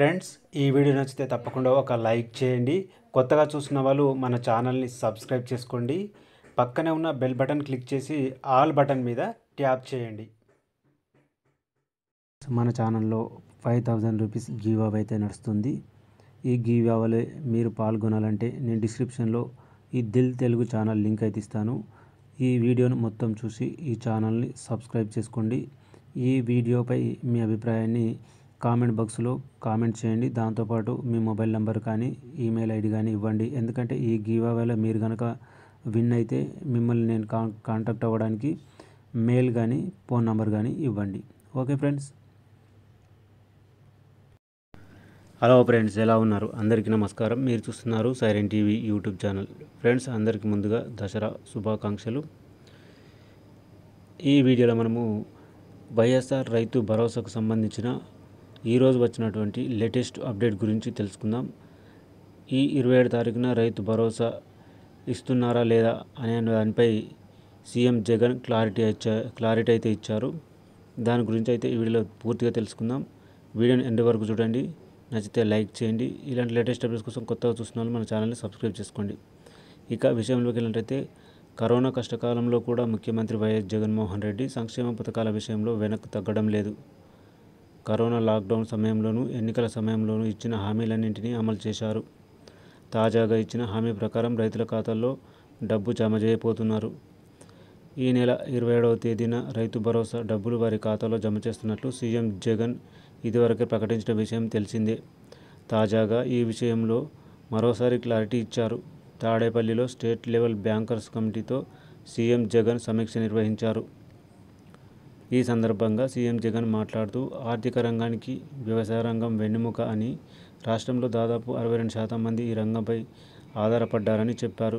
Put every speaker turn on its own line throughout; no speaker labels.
friends ఈ video నచ్చితే తప్పకుండా ఒక లైక్ చేయండి కొత్తగా చూసిన వాళ్ళు మన ఛానల్ని సబ్స్క్రైబ్ చేసుకోండి పక్కనే ఉన్న బెల్ బటన్ క్లిక్ చేసి ఆల్ బటన్ మీద ట్యాప్ చేయండి మన ఛానల్లో ఫైవ్ థౌజండ్ రూపీస్ గివ్ అవ్ అయితే నడుస్తుంది ఈ గివ్ అవ్వలే మీరు పాల్గొనాలంటే నేను డిస్క్రిప్షన్లో ఈ దిల్ తెలుగు ఛానల్ లింక్ అయితే ఇస్తాను ఈ వీడియోను మొత్తం చూసి ఈ ఛానల్ని సబ్స్క్రైబ్ చేసుకోండి ఈ వీడియోపై మీ అభిప్రాయాన్ని కామెంట్ బాక్స్లో కామెంట్ చేయండి దాంతోపాటు మీ మొబైల్ నెంబర్ కానీ ఈమెయిల్ ఐడి కానీ ఇవ్వండి ఎందుకంటే ఈ వేళ మీరు కనుక విన్ అయితే మిమ్మల్ని నేను కాంటాక్ట్ అవ్వడానికి మెయిల్ కానీ ఫోన్ నెంబర్ కానీ ఇవ్వండి ఓకే ఫ్రెండ్స్ హలో ఫ్రెండ్స్ ఎలా ఉన్నారు అందరికీ నమస్కారం మీరు చూస్తున్నారు Siren TV YouTube channel friends అందరికీ ముందుగా దసరా శుభాకాంక్షలు ఈ వీడియోలో మనము వైఎస్ఆర్ రైతు భరోసాకు సంబంధించిన ఈరోజు వచ్చినటువంటి లేటెస్ట్ అప్డేట్ గురించి తెలుసుకుందాం ఈ ఇరవై ఏడు తారీఖున రైతు భరోసా ఇస్తున్నారా లేదా అనే దానిపై సీఎం జగన్ క్లారిటీ ఇచ్చా క్లారిటీ అయితే ఇచ్చారు దాని గురించి అయితే ఈ వీడియోలో పూర్తిగా తెలుసుకుందాం వీడియోని ఎండ్ వరకు చూడండి నచ్చితే లైక్ చేయండి ఇలాంటి లేటెస్ట్ అప్డేట్స్ కోసం కొత్తగా చూస్తున్న మన ఛానల్ని సబ్స్క్రైబ్ చేసుకోండి ఇక విషయంలోకి వెళ్ళినట్టయితే కరోనా కష్టకాలంలో కూడా ముఖ్యమంత్రి వైఎస్ జగన్మోహన్ రెడ్డి సంక్షేమ పథకాల విషయంలో వెనక్కు తగ్గడం లేదు కరోనా లాక్డౌన్ సమయంలోనూ ఎన్నికల సమయంలోనూ ఇచ్చిన హామీలన్నింటినీ అమలు చేశారు తాజాగా ఇచ్చిన హామీ ప్రకారం రైతుల ఖాతాల్లో డబ్బు జమ చేయబోతున్నారు ఈ నెల ఇరవై ఏడవ తేదీన రైతు భరోసా డబ్బులు వారి ఖాతాలో జమ చేస్తున్నట్లు సీఎం జగన్ ఇదివరకే ప్రకటించిన విషయం తెలిసిందే తాజాగా ఈ విషయంలో మరోసారి క్లారిటీ ఇచ్చారు తాడేపల్లిలో స్టేట్ లెవెల్ బ్యాంకర్స్ కమిటీతో సీఎం జగన్ సమీక్ష నిర్వహించారు ఈ సందర్భంగా సీఎం జగన్ మాట్లాడుతూ ఆర్థిక రంగానికి వ్యవసాయ రంగం వెన్నెముక అని రాష్ట్రంలో దాదాపు అరవై రెండు శాతం మంది ఈ రంగంపై ఆధారపడ్డారని చెప్పారు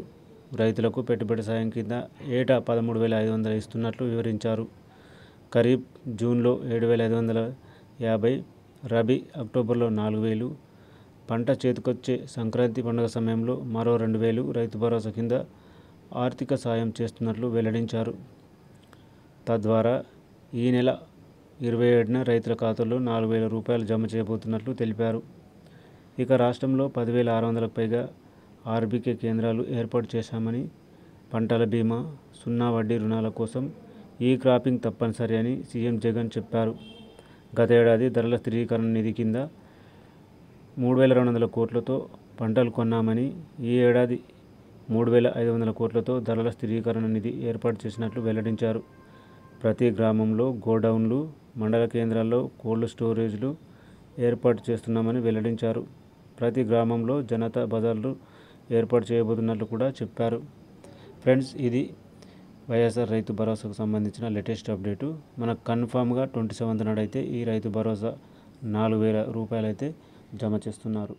రైతులకు పెట్టుబడి సాయం కింద ఏటా పదమూడు వేల ఐదు వందలు ఇస్తున్నట్లు వివరించారు ఖరీఫ్ జూన్లో ఏడు వేల ఐదు వందల యాభై రబీ అక్టోబర్లో నాలుగు వేలు పంట చేతికొచ్చే సంక్రాంతి పండుగ సమయంలో మరో రెండు వేలు రైతు భరోసా కింద ఆర్థిక సాయం చేస్తున్నట్లు వెల్లడించారు తద్వారా ఈ నెల ఇరవై ఏడున రైతుల ఖాతాల్లో నాలుగు వేల రూపాయలు జమ చేయబోతున్నట్లు తెలిపారు ఇక రాష్ట్రంలో పదివేల ఆరు వందలకు పైగా ఆర్బీకే కేంద్రాలు ఏర్పాటు చేశామని పంటల బీమా సున్నా వడ్డీ రుణాల కోసం ఈ క్రాపింగ్ తప్పనిసరి అని సీఎం జగన్ చెప్పారు గత ఏడాది ధరల స్థిరీకరణ నిధి కింద మూడు వేల రెండు వందల కోట్లతో పంటలు కొన్నామని ఈ ఏడాది మూడు వేల ఐదు వందల కోట్లతో ధరల స్థిరీకరణ నిధి ఏర్పాటు చేసినట్లు వెల్లడించారు ప్రతి గ్రామంలో గోడౌన్లు మండల కేంద్రాల్లో కోల్డ్ స్టోరేజ్లు ఏర్పాటు చేస్తున్నామని వెల్లడించారు ప్రతి గ్రామంలో జనతా బజార్లు ఏర్పాటు చేయబోతున్నట్లు కూడా చెప్పారు ఫ్రెండ్స్ ఇది వైఎస్ఆర్ రైతు భరోసాకు సంబంధించిన లేటెస్ట్ అప్డేటు మనకు కన్ఫామ్గా ట్వంటీ సెవెంత్ నాడైతే ఈ రైతు భరోసా నాలుగు వేల రూపాయలైతే జమ చేస్తున్నారు